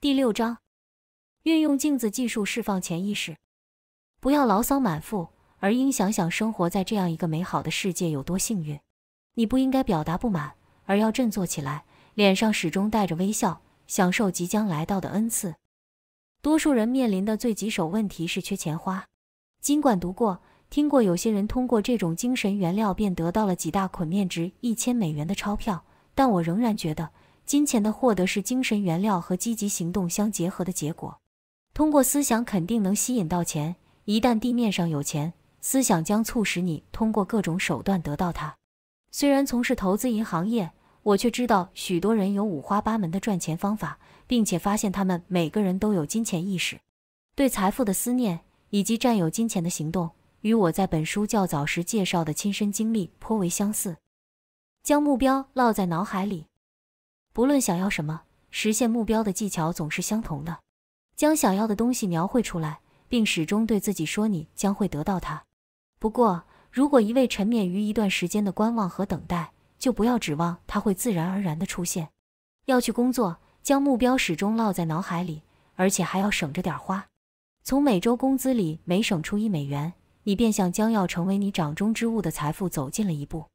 第六章，运用镜子技术释放潜意识。不要牢骚满腹，而应想想生活在这样一个美好的世界有多幸运。你不应该表达不满，而要振作起来，脸上始终带着微笑，享受即将来到的恩赐。多数人面临的最棘手问题是缺钱花。尽管读过、听过有些人通过这种精神原料便得到了几大捆面值一千美元的钞票，但我仍然觉得。金钱的获得是精神原料和积极行动相结合的结果。通过思想肯定能吸引到钱。一旦地面上有钱，思想将促使你通过各种手段得到它。虽然从事投资银行业，我却知道许多人有五花八门的赚钱方法，并且发现他们每个人都有金钱意识、对财富的思念以及占有金钱的行动，与我在本书较早时介绍的亲身经历颇为相似。将目标烙在脑海里。不论想要什么，实现目标的技巧总是相同的：将想要的东西描绘出来，并始终对自己说“你将会得到它”。不过，如果一味沉湎于一段时间的观望和等待，就不要指望它会自然而然地出现。要去工作，将目标始终烙在脑海里，而且还要省着点花。从每周工资里每省出一美元，你便向将要成为你掌中之物的财富走近了一步。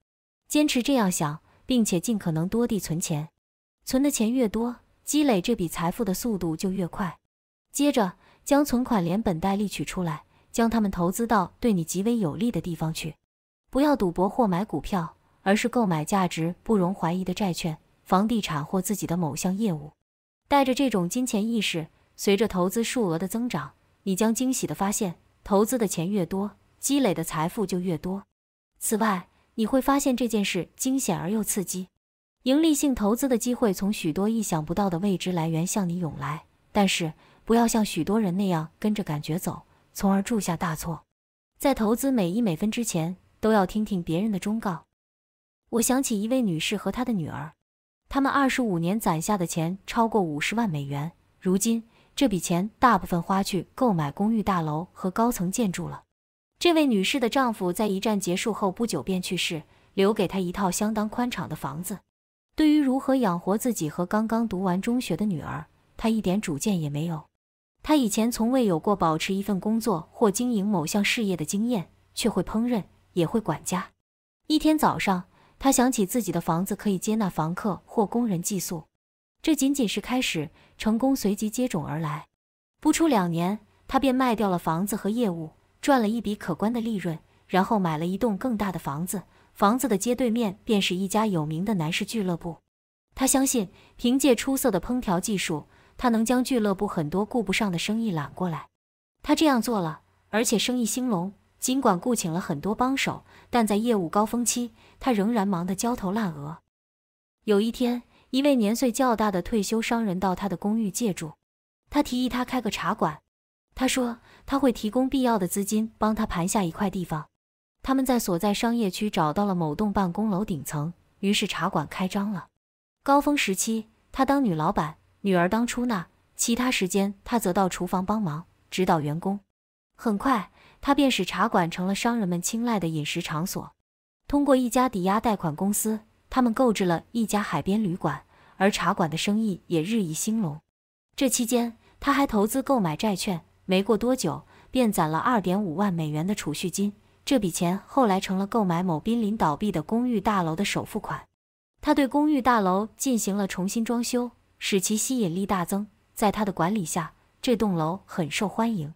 坚持这样想，并且尽可能多地存钱。存的钱越多，积累这笔财富的速度就越快。接着，将存款连本带利取出来，将它们投资到对你极为有利的地方去。不要赌博或买股票，而是购买价值不容怀疑的债券、房地产或自己的某项业务。带着这种金钱意识，随着投资数额的增长，你将惊喜地发现，投资的钱越多，积累的财富就越多。此外，你会发现这件事惊险而又刺激。盈利性投资的机会从许多意想不到的未知来源向你涌来，但是不要像许多人那样跟着感觉走，从而铸下大错。在投资每一美分之前，都要听听别人的忠告。我想起一位女士和她的女儿，他们二十五年攒下的钱超过五十万美元，如今这笔钱大部分花去购买公寓大楼和高层建筑了。这位女士的丈夫在一战结束后不久便去世，留给她一套相当宽敞的房子。对于如何养活自己和刚刚读完中学的女儿，他一点主见也没有。他以前从未有过保持一份工作或经营某项事业的经验，却会烹饪，也会管家。一天早上，他想起自己的房子可以接纳房客或工人寄宿，这仅仅是开始，成功随即接踵而来。不出两年，他便卖掉了房子和业务，赚了一笔可观的利润，然后买了一栋更大的房子。房子的街对面便是一家有名的男士俱乐部。他相信，凭借出色的烹调技术，他能将俱乐部很多顾不上的生意揽过来。他这样做了，而且生意兴隆。尽管雇请了很多帮手，但在业务高峰期，他仍然忙得焦头烂额。有一天，一位年岁较大的退休商人到他的公寓借住。他提议他开个茶馆。他说他会提供必要的资金，帮他盘下一块地方。他们在所在商业区找到了某栋办公楼顶层，于是茶馆开张了。高峰时期，他当女老板，女儿当出纳；其他时间，他则到厨房帮忙，指导员工。很快，他便使茶馆成了商人们青睐的饮食场所。通过一家抵押贷款公司，他们购置了一家海边旅馆，而茶馆的生意也日益兴隆。这期间，他还投资购买债券，没过多久便攒了二点五万美元的储蓄金。这笔钱后来成了购买某濒临倒闭的公寓大楼的首付款。他对公寓大楼进行了重新装修，使其吸引力大增。在他的管理下，这栋楼很受欢迎。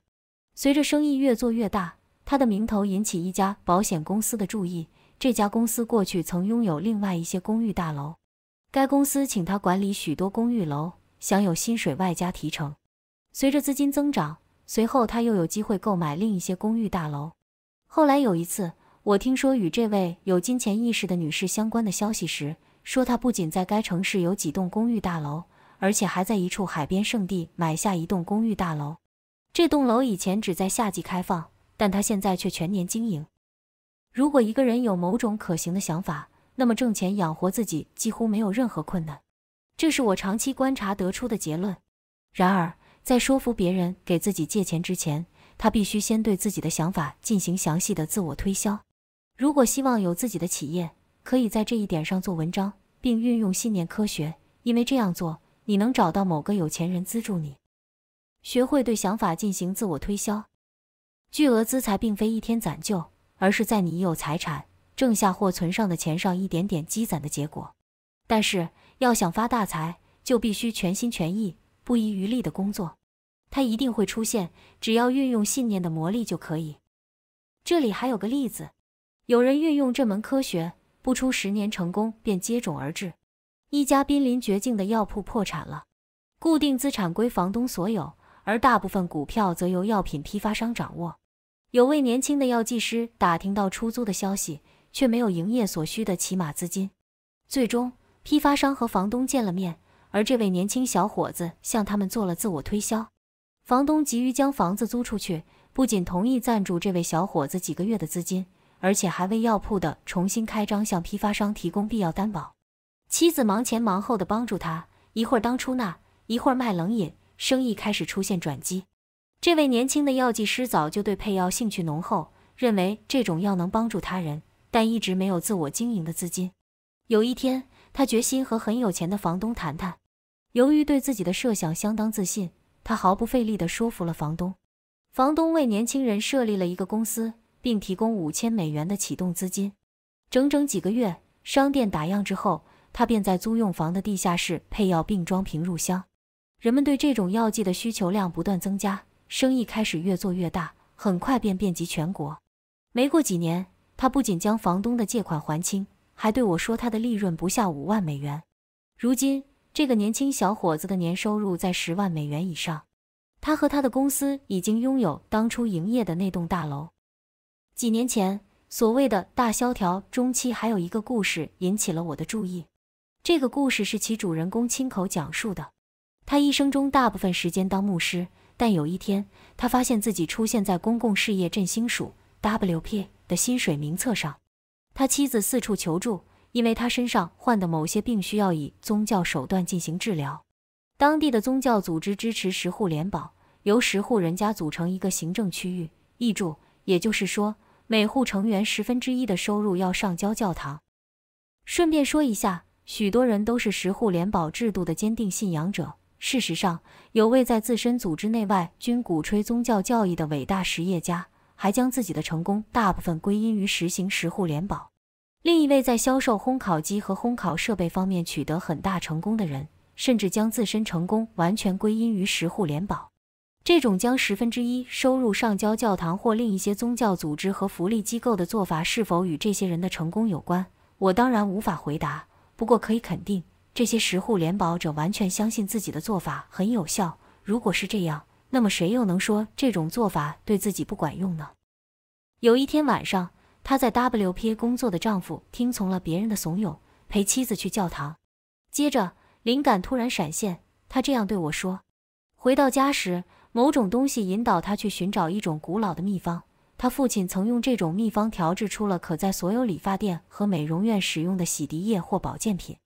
随着生意越做越大，他的名头引起一家保险公司的注意。这家公司过去曾拥有另外一些公寓大楼，该公司请他管理许多公寓楼，享有薪水外加提成。随着资金增长，随后他又有机会购买另一些公寓大楼。后来有一次，我听说与这位有金钱意识的女士相关的消息时，说她不仅在该城市有几栋公寓大楼，而且还在一处海边圣地买下一栋公寓大楼。这栋楼以前只在夏季开放，但她现在却全年经营。如果一个人有某种可行的想法，那么挣钱养活自己几乎没有任何困难，这是我长期观察得出的结论。然而，在说服别人给自己借钱之前，他必须先对自己的想法进行详细的自我推销。如果希望有自己的企业，可以在这一点上做文章，并运用信念科学，因为这样做你能找到某个有钱人资助你。学会对想法进行自我推销。巨额资财并非一天攒就，而是在你已有财产挣下或存上的钱上一点点积攒的结果。但是要想发大财，就必须全心全意、不遗余力地工作。它一定会出现，只要运用信念的魔力就可以。这里还有个例子，有人运用这门科学，不出十年，成功便接踵而至。一家濒临绝境的药铺破产了，固定资产归房东所有，而大部分股票则由药品批发商掌握。有位年轻的药剂师打听到出租的消息，却没有营业所需的起码资金。最终，批发商和房东见了面，而这位年轻小伙子向他们做了自我推销。房东急于将房子租出去，不仅同意赞助这位小伙子几个月的资金，而且还为药铺的重新开张向批发商提供必要担保。妻子忙前忙后的帮助他，一会儿当出纳，一会儿卖冷饮，生意开始出现转机。这位年轻的药剂师早就对配药兴趣浓厚，认为这种药能帮助他人，但一直没有自我经营的资金。有一天，他决心和很有钱的房东谈谈。由于对自己的设想相当自信。他毫不费力地说服了房东，房东为年轻人设立了一个公司，并提供五千美元的启动资金。整整几个月，商店打烊之后，他便在租用房的地下室配药并装瓶入箱。人们对这种药剂的需求量不断增加，生意开始越做越大，很快便遍及全国。没过几年，他不仅将房东的借款还清，还对我说他的利润不下五万美元。如今。这个年轻小伙子的年收入在十万美元以上，他和他的公司已经拥有当初营业的那栋大楼。几年前，所谓的大萧条中期，还有一个故事引起了我的注意。这个故事是其主人公亲口讲述的。他一生中大部分时间当牧师，但有一天，他发现自己出现在公共事业振兴署 （W.P.） 的薪水名册上。他妻子四处求助。因为他身上患的某些病需要以宗教手段进行治疗，当地的宗教组织支持十户联保，由十户人家组成一个行政区域。译注：也就是说，每户成员十分之一的收入要上交教堂。顺便说一下，许多人都是十户联保制度的坚定信仰者。事实上，有位在自身组织内外均鼓吹宗教教义的伟大实业家，还将自己的成功大部分归因于实行十户联保。另一位在销售烘烤机和烘烤设备方面取得很大成功的人，甚至将自身成功完全归因于十户联保。这种将十分之一收入上交教堂或另一些宗教组织和福利机构的做法，是否与这些人的成功有关？我当然无法回答。不过可以肯定，这些十户联保者完全相信自己的做法很有效。如果是这样，那么谁又能说这种做法对自己不管用呢？有一天晚上。她在 WPA 工作的丈夫听从了别人的怂恿，陪妻子去教堂。接着灵感突然闪现，他这样对我说。回到家时，某种东西引导他去寻找一种古老的秘方，他父亲曾用这种秘方调制出了可在所有理发店和美容院使用的洗涤液或保健品。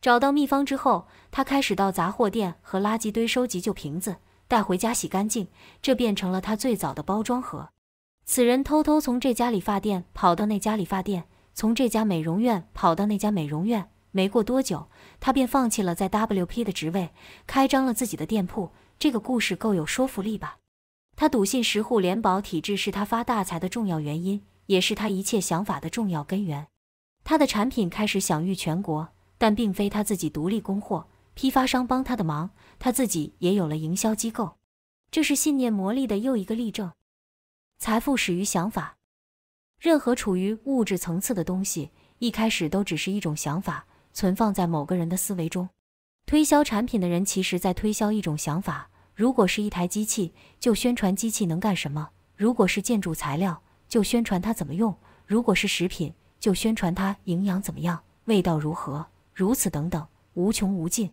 找到秘方之后，他开始到杂货店和垃圾堆收集旧瓶子，带回家洗干净，这变成了他最早的包装盒。此人偷偷从这家理发店跑到那家理发店，从这家美容院跑到那家美容院。没过多久，他便放弃了在 WP 的职位，开张了自己的店铺。这个故事够有说服力吧？他笃信十户联保体制是他发大财的重要原因，也是他一切想法的重要根源。他的产品开始享誉全国，但并非他自己独立供货，批发商帮他的忙，他自己也有了营销机构。这是信念魔力的又一个例证。财富始于想法，任何处于物质层次的东西，一开始都只是一种想法，存放在某个人的思维中。推销产品的人，其实在推销一种想法。如果是一台机器，就宣传机器能干什么；如果是建筑材料，就宣传它怎么用；如果是食品，就宣传它营养怎么样，味道如何。如此等等，无穷无尽。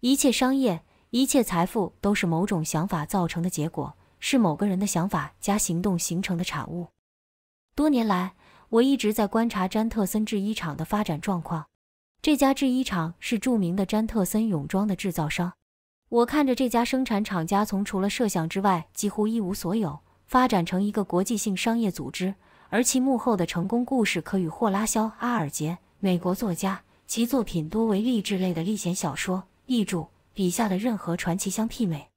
一切商业，一切财富，都是某种想法造成的结果。是某个人的想法加行动形成的产物。多年来，我一直在观察詹特森制衣厂的发展状况。这家制衣厂是著名的詹特森泳装的制造商。我看着这家生产厂家从除了设想之外几乎一无所有，发展成一个国际性商业组织，而其幕后的成功故事可与霍拉肖·阿尔杰（美国作家，其作品多为励志类的历险小说、译著）笔下的任何传奇相媲美。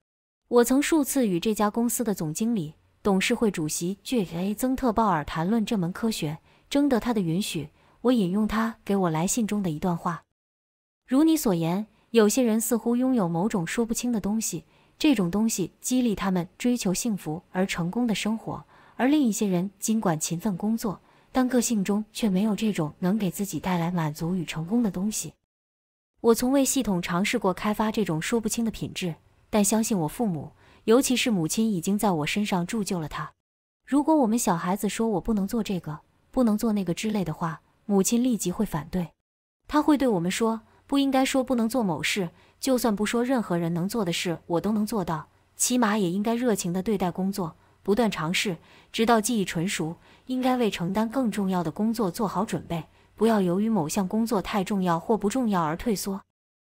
我曾数次与这家公司的总经理、董事会主席 J. A. 曾特鲍尔谈论这门科学，征得他的允许，我引用他给我来信中的一段话：“如你所言，有些人似乎拥有某种说不清的东西，这种东西激励他们追求幸福而成功的生活；而另一些人尽管勤奋工作，但个性中却没有这种能给自己带来满足与成功的东西。我从未系统尝试过开发这种说不清的品质。”但相信我，父母，尤其是母亲，已经在我身上铸就了他。如果我们小孩子说我不能做这个，不能做那个之类的话，母亲立即会反对。他会对我们说，不应该说不能做某事，就算不说任何人能做的事，我都能做到。起码也应该热情地对待工作，不断尝试，直到技艺纯熟。应该为承担更重要的工作做好准备，不要由于某项工作太重要或不重要而退缩。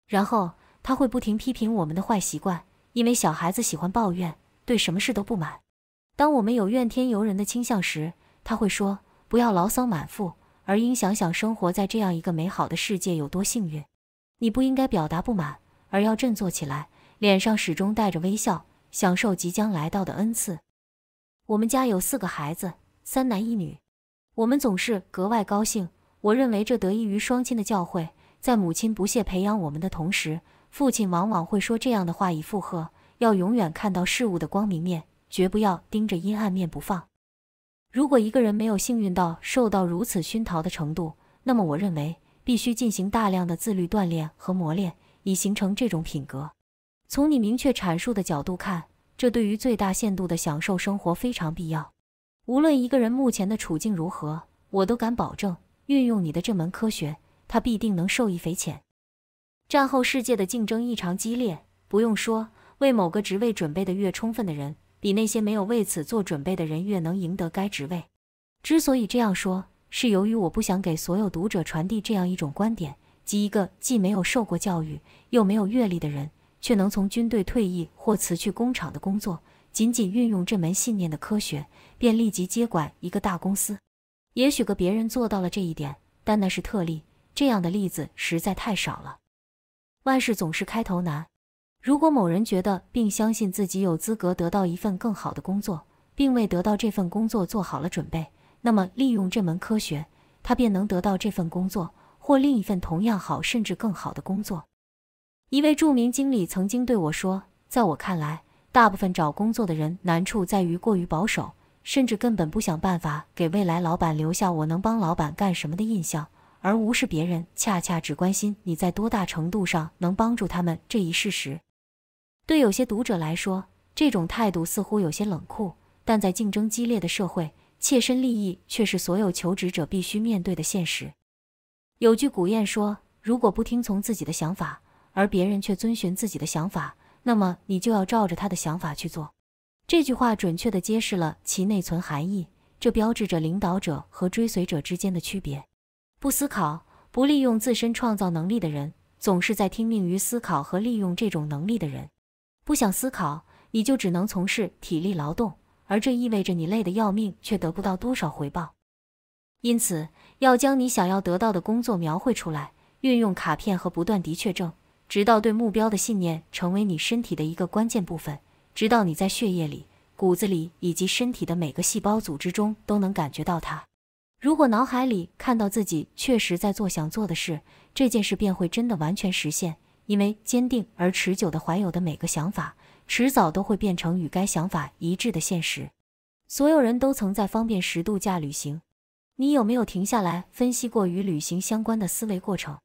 然后他会不停批评我们的坏习惯。因为小孩子喜欢抱怨，对什么事都不满。当我们有怨天尤人的倾向时，他会说：“不要牢骚满腹，而应想想生活在这样一个美好的世界有多幸运。”你不应该表达不满，而要振作起来，脸上始终带着微笑，享受即将来到的恩赐。我们家有四个孩子，三男一女，我们总是格外高兴。我认为这得益于双亲的教诲，在母亲不懈培养我们的同时。父亲往往会说这样的话以附和：要永远看到事物的光明面，绝不要盯着阴暗面不放。如果一个人没有幸运到受到如此熏陶的程度，那么我认为必须进行大量的自律锻炼和磨练，以形成这种品格。从你明确阐述的角度看，这对于最大限度地享受生活非常必要。无论一个人目前的处境如何，我都敢保证，运用你的这门科学，他必定能受益匪浅。战后世界的竞争异常激烈，不用说，为某个职位准备的越充分的人，比那些没有为此做准备的人越能赢得该职位。之所以这样说，是由于我不想给所有读者传递这样一种观点：即一个既没有受过教育又没有阅历的人，却能从军队退役或辞去工厂的工作，仅仅运用这门信念的科学，便立即接管一个大公司。也许个别人做到了这一点，但那是特例，这样的例子实在太少了。万事总是开头难。如果某人觉得并相信自己有资格得到一份更好的工作，并为得到这份工作做好了准备，那么利用这门科学，他便能得到这份工作或另一份同样好甚至更好的工作。一位著名经理曾经对我说：“在我看来，大部分找工作的人难处在于过于保守，甚至根本不想办法给未来老板留下我能帮老板干什么的印象。”而无视别人，恰恰只关心你在多大程度上能帮助他们这一事实。对有些读者来说，这种态度似乎有些冷酷，但在竞争激烈的社会，切身利益却是所有求职者必须面对的现实。有句古谚说：“如果不听从自己的想法，而别人却遵循自己的想法，那么你就要照着他的想法去做。”这句话准确的揭示了其内存含义，这标志着领导者和追随者之间的区别。不思考、不利用自身创造能力的人，总是在听命于思考和利用这种能力的人。不想思考，你就只能从事体力劳动，而这意味着你累得要命，却得不到多少回报。因此，要将你想要得到的工作描绘出来，运用卡片和不断的确证，直到对目标的信念成为你身体的一个关键部分，直到你在血液里、骨子里以及身体的每个细胞组织中都能感觉到它。如果脑海里看到自己确实在做想做的事，这件事便会真的完全实现。因为坚定而持久的怀有的每个想法，迟早都会变成与该想法一致的现实。所有人都曾在方便时度假旅行，你有没有停下来分析过与旅行相关的思维过程？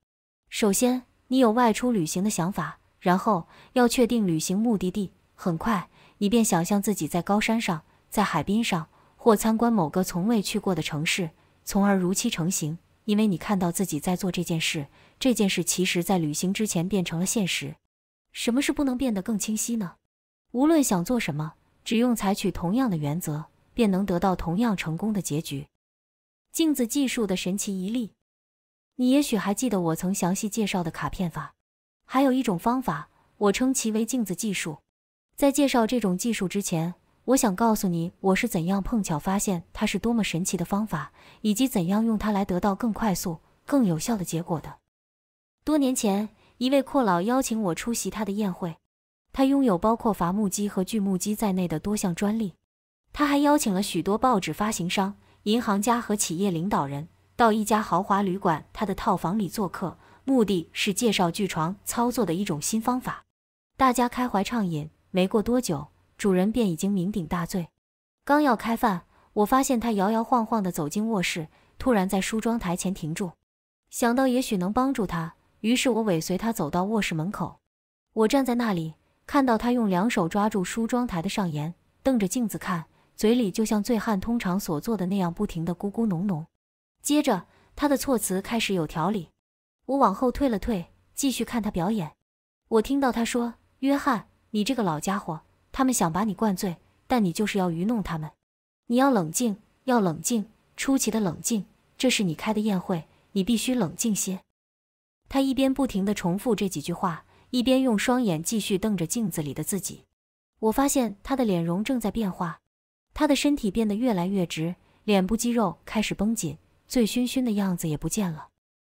首先，你有外出旅行的想法，然后要确定旅行目的地。很快，你便想象自己在高山上，在海边上，或参观某个从未去过的城市。从而如期成型，因为你看到自己在做这件事，这件事其实在旅行之前变成了现实。什么是不能变得更清晰呢？无论想做什么，只用采取同样的原则，便能得到同样成功的结局。镜子技术的神奇一例，你也许还记得我曾详细介绍的卡片法，还有一种方法，我称其为镜子技术。在介绍这种技术之前。我想告诉你，我是怎样碰巧发现它是多么神奇的方法，以及怎样用它来得到更快速、更有效的结果的。多年前，一位阔佬邀请我出席他的宴会。他拥有包括伐木机和锯木机在内的多项专利。他还邀请了许多报纸发行商、银行家和企业领导人到一家豪华旅馆他的套房里做客，目的是介绍锯床操作的一种新方法。大家开怀畅饮，没过多久。主人便已经酩酊大醉，刚要开饭，我发现他摇摇晃晃地走进卧室，突然在梳妆台前停住。想到也许能帮助他，于是我尾随他走到卧室门口。我站在那里，看到他用两手抓住梳妆台的上沿，瞪着镜子看，嘴里就像醉汉通常所做的那样不停地咕咕哝哝。接着，他的措辞开始有条理。我往后退了退，继续看他表演。我听到他说：“约翰，你这个老家伙。”他们想把你灌醉，但你就是要愚弄他们。你要冷静，要冷静，出奇的冷静。这是你开的宴会，你必须冷静些。他一边不停地重复这几句话，一边用双眼继续瞪着镜子里的自己。我发现他的脸容正在变化，他的身体变得越来越直，脸部肌肉开始绷紧，醉醺醺的样子也不见了。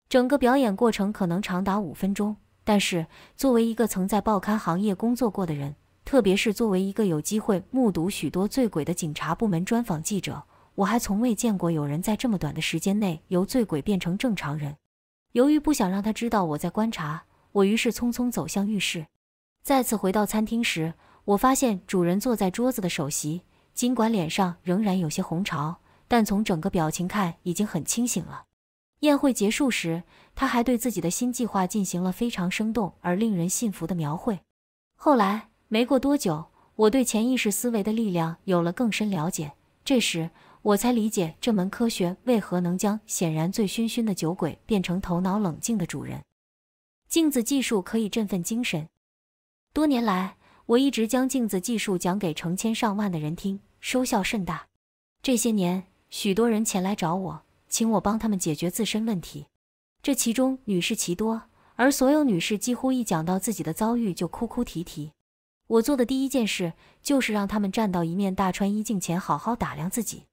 整个表演过程可能长达五分钟，但是作为一个曾在报刊行业工作过的人，特别是作为一个有机会目睹许多醉鬼的警察部门专访记者，我还从未见过有人在这么短的时间内由醉鬼变成正常人。由于不想让他知道我在观察，我于是匆匆走向浴室。再次回到餐厅时，我发现主人坐在桌子的首席，尽管脸上仍然有些红潮，但从整个表情看已经很清醒了。宴会结束时，他还对自己的新计划进行了非常生动而令人信服的描绘。后来。没过多久，我对潜意识思维的力量有了更深了解。这时，我才理解这门科学为何能将显然醉醺醺的酒鬼变成头脑冷静的主人。镜子技术可以振奋精神。多年来，我一直将镜子技术讲给成千上万的人听，收效甚大。这些年，许多人前来找我，请我帮他们解决自身问题。这其中女士奇多，而所有女士几乎一讲到自己的遭遇就哭哭啼啼。我做的第一件事就是让他们站到一面大穿衣镜前，好好打量自己。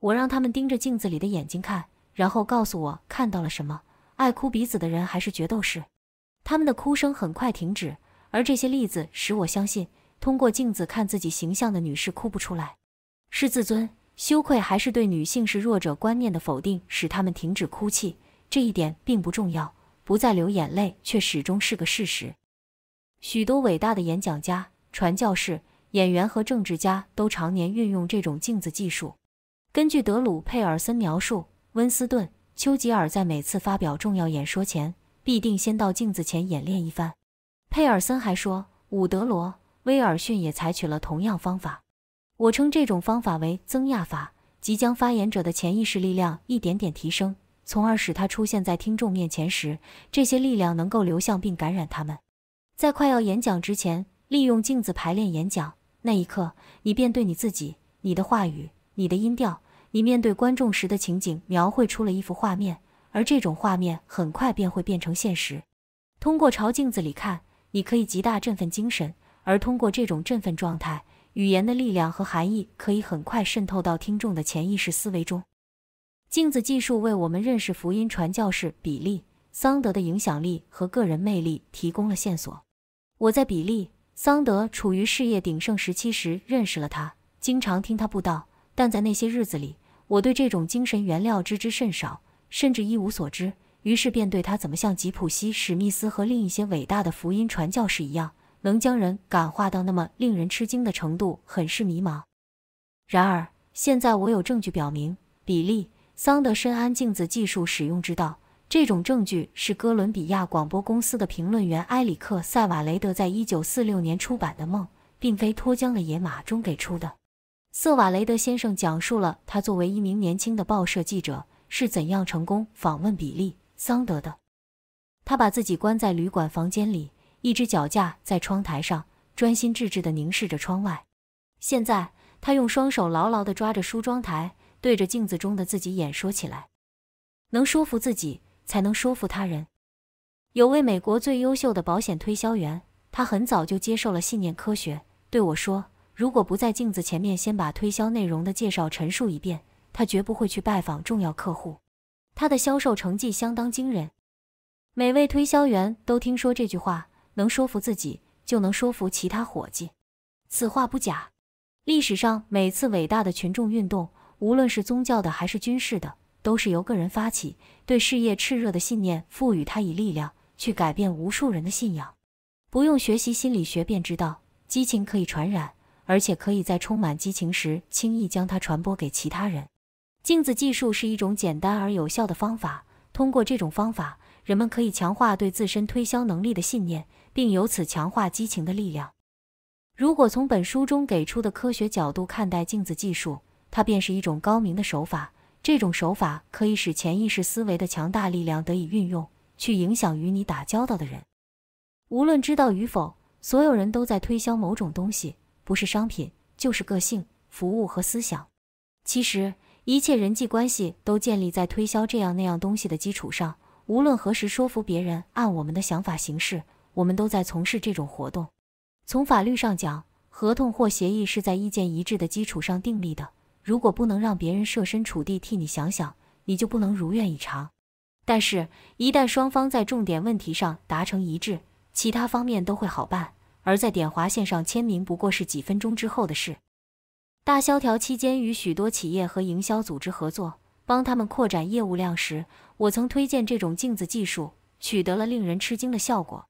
我让他们盯着镜子里的眼睛看，然后告诉我看到了什么。爱哭鼻子的人还是决斗士，他们的哭声很快停止。而这些例子使我相信，通过镜子看自己形象的女士哭不出来，是自尊、羞愧还是对女性是弱者观念的否定使他们停止哭泣？这一点并不重要，不再流眼泪却始终是个事实。许多伟大的演讲家。传教士、演员和政治家都常年运用这种镜子技术。根据德鲁·佩尔森描述，温斯顿·丘吉尔在每次发表重要演说前，必定先到镜子前演练一番。佩尔森还说，伍德罗·威尔逊也采取了同样方法。我称这种方法为增压法，即将发言者的潜意识力量一点点提升，从而使他出现在听众面前时，这些力量能够流向并感染他们。在快要演讲之前。利用镜子排练演讲，那一刻，你便对你自己、你的话语、你的音调、你面对观众时的情景描绘出了一幅画面，而这种画面很快便会变成现实。通过朝镜子里看，你可以极大振奋精神，而通过这种振奋状态，语言的力量和含义可以很快渗透到听众的潜意识思维中。镜子技术为我们认识福音传教士比利·桑德的影响力和个人魅力提供了线索。我在比利。桑德处于事业鼎盛时期时认识了他，经常听他布道。但在那些日子里，我对这种精神原料知之甚少，甚至一无所知。于是便对他怎么像吉普西·史密斯和另一些伟大的福音传教士一样，能将人感化到那么令人吃惊的程度，很是迷茫。然而，现在我有证据表明，比利·桑德深谙镜子技术使用之道。这种证据是哥伦比亚广播公司的评论员埃里克·塞瓦雷德在一九四六年出版的《梦并非脱缰的野马》中给出的。塞瓦雷德先生讲述了他作为一名年轻的报社记者是怎样成功访问比利·桑德的。他把自己关在旅馆房间里，一只脚架在窗台上，专心致志地凝视着窗外。现在，他用双手牢牢地抓着梳妆台，对着镜子中的自己演说起来，能说服自己。才能说服他人。有位美国最优秀的保险推销员，他很早就接受了信念科学，对我说：“如果不在镜子前面先把推销内容的介绍陈述一遍，他绝不会去拜访重要客户。”他的销售成绩相当惊人。每位推销员都听说这句话：能说服自己，就能说服其他伙计。此话不假。历史上每次伟大的群众运动，无论是宗教的还是军事的，都是由个人发起，对事业炽热的信念赋予他以力量，去改变无数人的信仰。不用学习心理学便知道，激情可以传染，而且可以在充满激情时轻易将它传播给其他人。镜子技术是一种简单而有效的方法，通过这种方法，人们可以强化对自身推销能力的信念，并由此强化激情的力量。如果从本书中给出的科学角度看待镜子技术，它便是一种高明的手法。这种手法可以使潜意识思维的强大力量得以运用，去影响与你打交道的人。无论知道与否，所有人都在推销某种东西，不是商品，就是个性、服务和思想。其实，一切人际关系都建立在推销这样那样东西的基础上。无论何时说服别人按我们的想法行事，我们都在从事这种活动。从法律上讲，合同或协议是在意见一致的基础上订立的。如果不能让别人设身处地替你想想，你就不能如愿以偿。但是，一旦双方在重点问题上达成一致，其他方面都会好办。而在点划线上签名不过是几分钟之后的事。大萧条期间，与许多企业和营销组织合作，帮他们扩展业务量时，我曾推荐这种镜子技术，取得了令人吃惊的效果。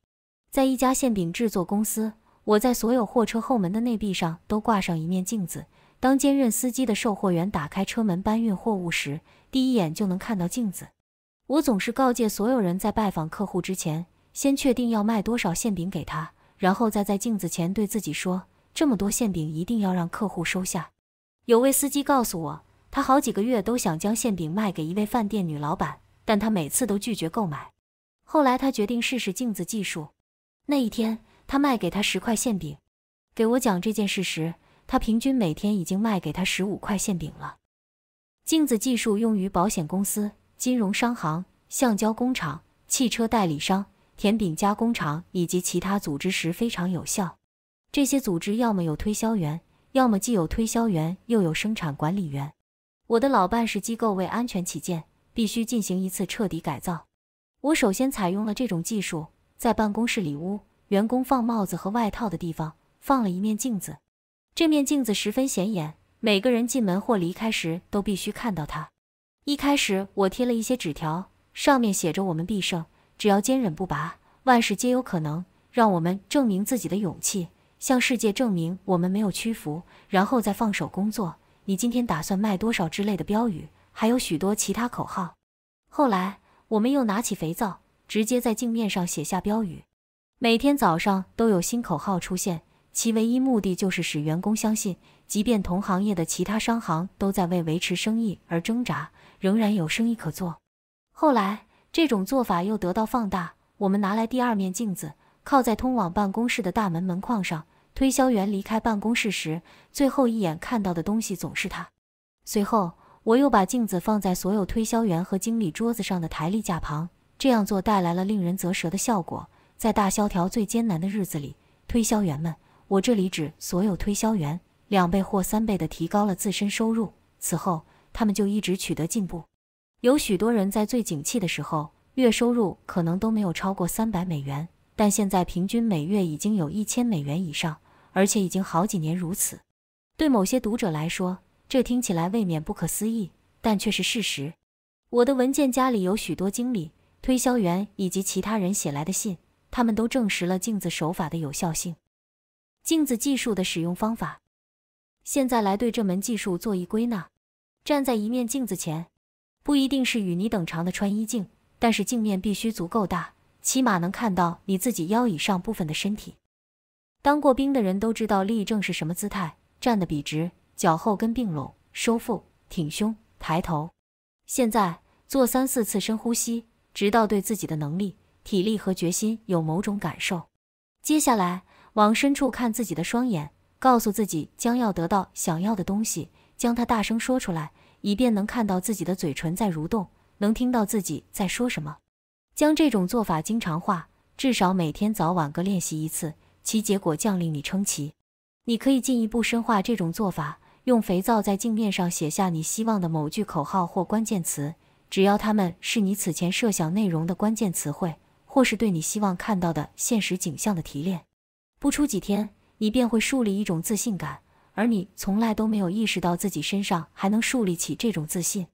在一家馅饼制作公司，我在所有货车后门的内壁上都挂上一面镜子。当兼任司机的售货员打开车门搬运货物时，第一眼就能看到镜子。我总是告诫所有人在拜访客户之前，先确定要卖多少馅饼给他，然后再在镜子前对自己说：“这么多馅饼，一定要让客户收下。”有位司机告诉我，他好几个月都想将馅饼卖给一位饭店女老板，但他每次都拒绝购买。后来他决定试试镜子技术。那一天，他卖给他十块馅饼。给我讲这件事时。他平均每天已经卖给他十五块馅饼了。镜子技术用于保险公司、金融商行、橡胶工厂、汽车代理商、甜饼加工厂以及其他组织时非常有效。这些组织要么有推销员，要么既有推销员又有生产管理员。我的老办事机构为安全起见，必须进行一次彻底改造。我首先采用了这种技术，在办公室里屋员工放帽子和外套的地方放了一面镜子。这面镜子十分显眼，每个人进门或离开时都必须看到它。一开始，我贴了一些纸条，上面写着“我们必胜，只要坚忍不拔，万事皆有可能”，让我们证明自己的勇气，向世界证明我们没有屈服，然后再放手工作。你今天打算卖多少之类的标语，还有许多其他口号。后来，我们又拿起肥皂，直接在镜面上写下标语，每天早上都有新口号出现。其唯一目的就是使员工相信，即便同行业的其他商行都在为维持生意而挣扎，仍然有生意可做。后来，这种做法又得到放大。我们拿来第二面镜子，靠在通往办公室的大门门框上。推销员离开办公室时，最后一眼看到的东西总是它。随后，我又把镜子放在所有推销员和经理桌子上的台历架旁。这样做带来了令人啧舌的效果。在大萧条最艰难的日子里，推销员们。我这里指所有推销员两倍或三倍的提高了自身收入。此后，他们就一直取得进步。有许多人在最景气的时候，月收入可能都没有超过三百美元，但现在平均每月已经有一千美元以上，而且已经好几年如此。对某些读者来说，这听起来未免不可思议，但却是事实。我的文件夹里有许多经理、推销员以及其他人写来的信，他们都证实了镜子手法的有效性。镜子技术的使用方法，现在来对这门技术做一归纳。站在一面镜子前，不一定是与你等长的穿衣镜，但是镜面必须足够大，起码能看到你自己腰以上部分的身体。当过兵的人都知道立正是什么姿态：站得笔直，脚后跟并拢，收腹、挺胸、抬头。现在做三四次深呼吸，直到对自己的能力、体力和决心有某种感受。接下来。往深处看自己的双眼，告诉自己将要得到想要的东西，将它大声说出来，以便能看到自己的嘴唇在蠕动，能听到自己在说什么。将这种做法经常化，至少每天早晚各练习一次，其结果将令你称奇。你可以进一步深化这种做法，用肥皂在镜面上写下你希望的某句口号或关键词，只要它们是你此前设想内容的关键词汇，或是对你希望看到的现实景象的提炼。不出几天，你便会树立一种自信感，而你从来都没有意识到自己身上还能树立起这种自信。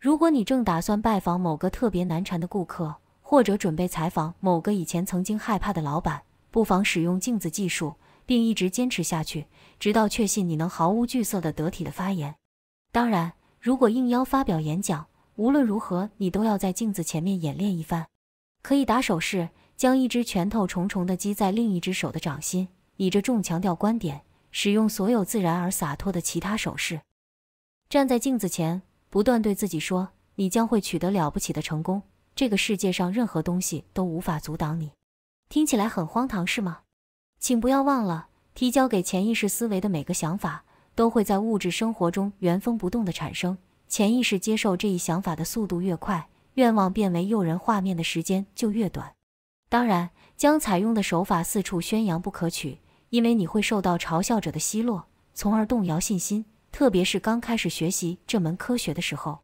如果你正打算拜访某个特别难缠的顾客，或者准备采访某个以前曾经害怕的老板，不妨使用镜子技术，并一直坚持下去，直到确信你能毫无惧色地得体地发言。当然，如果应邀发表演讲，无论如何你都要在镜子前面演练一番，可以打手势。将一只拳头重重地击在另一只手的掌心，以着重强调观点；使用所有自然而洒脱的其他手势。站在镜子前，不断对自己说：“你将会取得了不起的成功，这个世界上任何东西都无法阻挡你。”听起来很荒唐，是吗？请不要忘了，提交给潜意识思维的每个想法都会在物质生活中原封不动地产生。潜意识接受这一想法的速度越快，愿望变为诱人画面的时间就越短。当然，将采用的手法四处宣扬不可取，因为你会受到嘲笑者的奚落，从而动摇信心。特别是刚开始学习这门科学的时候。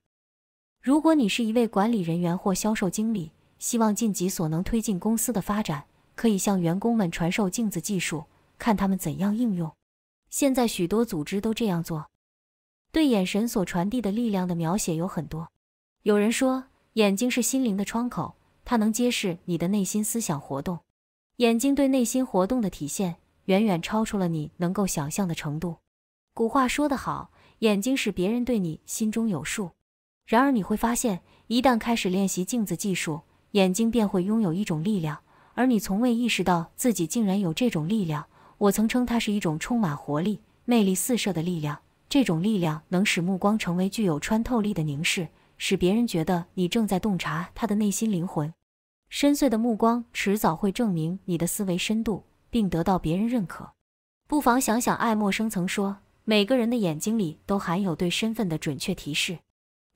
如果你是一位管理人员或销售经理，希望尽己所能推进公司的发展，可以向员工们传授镜子技术，看他们怎样应用。现在许多组织都这样做。对眼神所传递的力量的描写有很多。有人说，眼睛是心灵的窗口。它能揭示你的内心思想活动，眼睛对内心活动的体现远远超出了你能够想象的程度。古话说得好，眼睛是别人对你心中有数。然而你会发现，一旦开始练习镜子技术，眼睛便会拥有一种力量，而你从未意识到自己竟然有这种力量。我曾称它是一种充满活力、魅力四射的力量。这种力量能使目光成为具有穿透力的凝视，使别人觉得你正在洞察他的内心灵魂。深邃的目光迟早会证明你的思维深度，并得到别人认可。不妨想想，爱默生曾说：“每个人的眼睛里都含有对身份的准确提示。”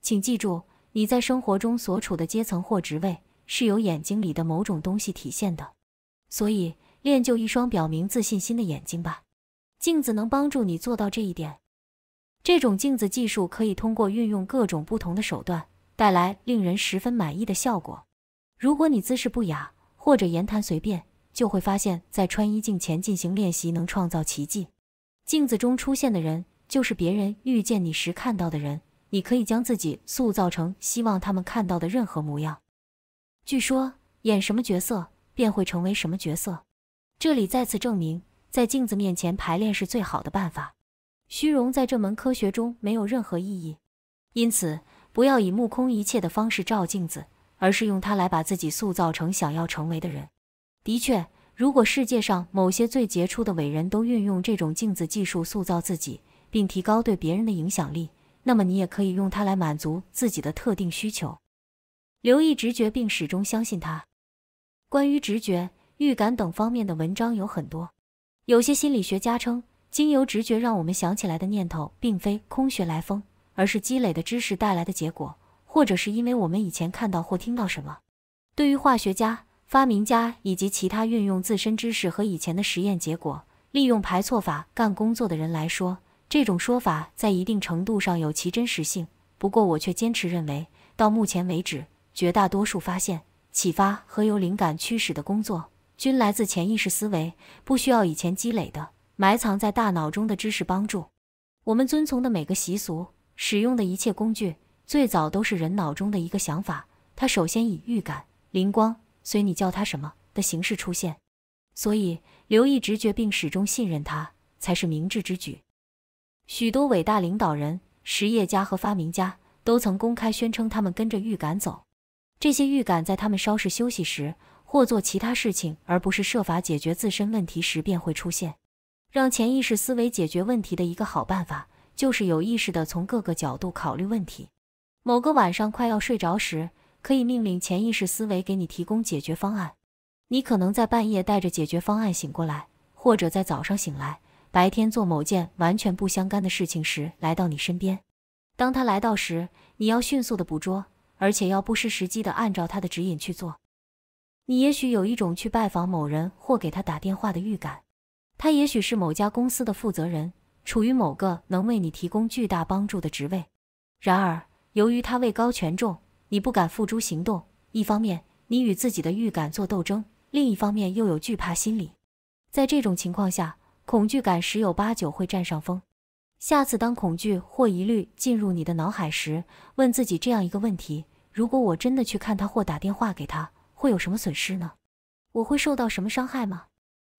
请记住，你在生活中所处的阶层或职位是由眼睛里的某种东西体现的。所以，练就一双表明自信心的眼睛吧。镜子能帮助你做到这一点。这种镜子技术可以通过运用各种不同的手段，带来令人十分满意的效果。如果你姿势不雅或者言谈随便，就会发现，在穿衣镜前进行练习能创造奇迹。镜子中出现的人，就是别人遇见你时看到的人。你可以将自己塑造成希望他们看到的任何模样。据说，演什么角色便会成为什么角色。这里再次证明，在镜子面前排练是最好的办法。虚荣在这门科学中没有任何意义，因此不要以目空一切的方式照镜子。而是用它来把自己塑造成想要成为的人。的确，如果世界上某些最杰出的伟人都运用这种镜子技术塑造自己，并提高对别人的影响力，那么你也可以用它来满足自己的特定需求。留意直觉，并始终相信它。关于直觉、预感等方面的文章有很多。有些心理学家称，经由直觉让我们想起来的念头，并非空穴来风，而是积累的知识带来的结果。或者是因为我们以前看到或听到什么。对于化学家、发明家以及其他运用自身知识和以前的实验结果，利用排错法干工作的人来说，这种说法在一定程度上有其真实性。不过，我却坚持认为，到目前为止，绝大多数发现、启发和由灵感驱使的工作，均来自潜意识思维，不需要以前积累的、埋藏在大脑中的知识帮助。我们遵从的每个习俗，使用的一切工具。最早都是人脑中的一个想法，它首先以预感、灵光，随你叫它什么的形式出现。所以，留意直觉并始终信任它，才是明智之举。许多伟大领导人、实业家和发明家都曾公开宣称他们跟着预感走。这些预感在他们稍事休息时，或做其他事情，而不是设法解决自身问题时便会出现。让潜意识思维解决问题的一个好办法，就是有意识地从各个角度考虑问题。某个晚上快要睡着时，可以命令潜意识思维给你提供解决方案。你可能在半夜带着解决方案醒过来，或者在早上醒来，白天做某件完全不相干的事情时来到你身边。当他来到时，你要迅速的捕捉，而且要不失时机的按照他的指引去做。你也许有一种去拜访某人或给他打电话的预感，他也许是某家公司的负责人，处于某个能为你提供巨大帮助的职位。然而。由于他位高权重，你不敢付诸行动。一方面，你与自己的预感做斗争；另一方面，又有惧怕心理。在这种情况下，恐惧感十有八九会占上风。下次当恐惧或疑虑进入你的脑海时，问自己这样一个问题：如果我真的去看他或打电话给他，会有什么损失呢？我会受到什么伤害吗？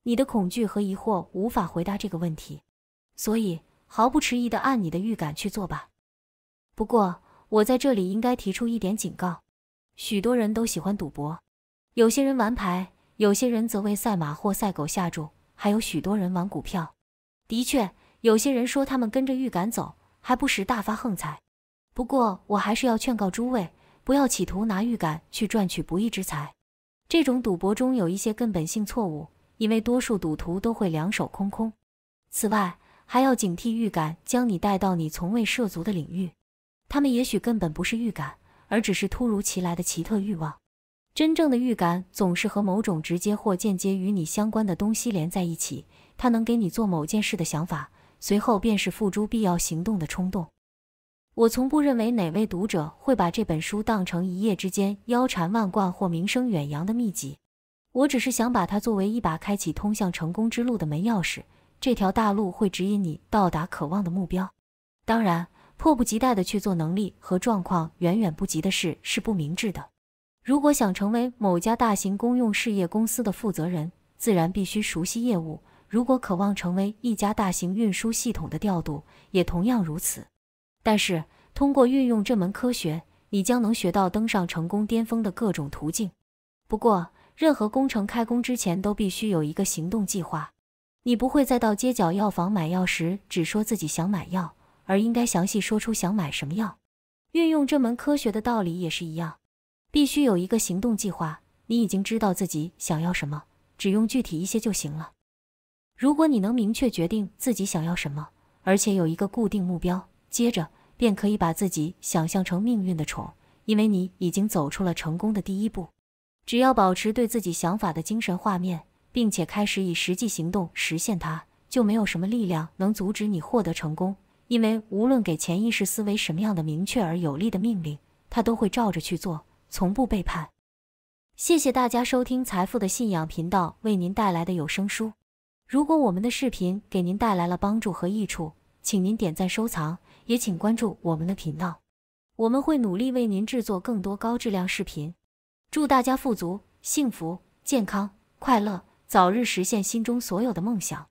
你的恐惧和疑惑无法回答这个问题，所以毫不迟疑地按你的预感去做吧。不过，我在这里应该提出一点警告：许多人都喜欢赌博，有些人玩牌，有些人则为赛马或赛狗下注，还有许多人玩股票。的确，有些人说他们跟着预感走，还不时大发横财。不过，我还是要劝告诸位，不要企图拿预感去赚取不义之财。这种赌博中有一些根本性错误，因为多数赌徒都会两手空空。此外，还要警惕预感将你带到你从未涉足的领域。他们也许根本不是预感，而只是突如其来的奇特欲望。真正的预感总是和某种直接或间接与你相关的东西连在一起。它能给你做某件事的想法，随后便是付诸必要行动的冲动。我从不认为哪位读者会把这本书当成一夜之间腰缠万贯或名声远扬的秘籍。我只是想把它作为一把开启通向成功之路的门钥匙。这条大路会指引你到达渴望的目标。当然。迫不及待地去做能力和状况远远不及的事是不明智的。如果想成为某家大型公用事业公司的负责人，自然必须熟悉业务；如果渴望成为一家大型运输系统的调度，也同样如此。但是，通过运用这门科学，你将能学到登上成功巅峰的各种途径。不过，任何工程开工之前都必须有一个行动计划。你不会再到街角药房买药时只说自己想买药。而应该详细说出想买什么药。运用这门科学的道理也是一样，必须有一个行动计划。你已经知道自己想要什么，只用具体一些就行了。如果你能明确决定自己想要什么，而且有一个固定目标，接着便可以把自己想象成命运的宠，因为你已经走出了成功的第一步。只要保持对自己想法的精神画面，并且开始以实际行动实现它，就没有什么力量能阻止你获得成功。因为无论给潜意识思维什么样的明确而有力的命令，他都会照着去做，从不背叛。谢谢大家收听财富的信仰频道为您带来的有声书。如果我们的视频给您带来了帮助和益处，请您点赞收藏，也请关注我们的频道。我们会努力为您制作更多高质量视频。祝大家富足、幸福、健康、快乐，早日实现心中所有的梦想。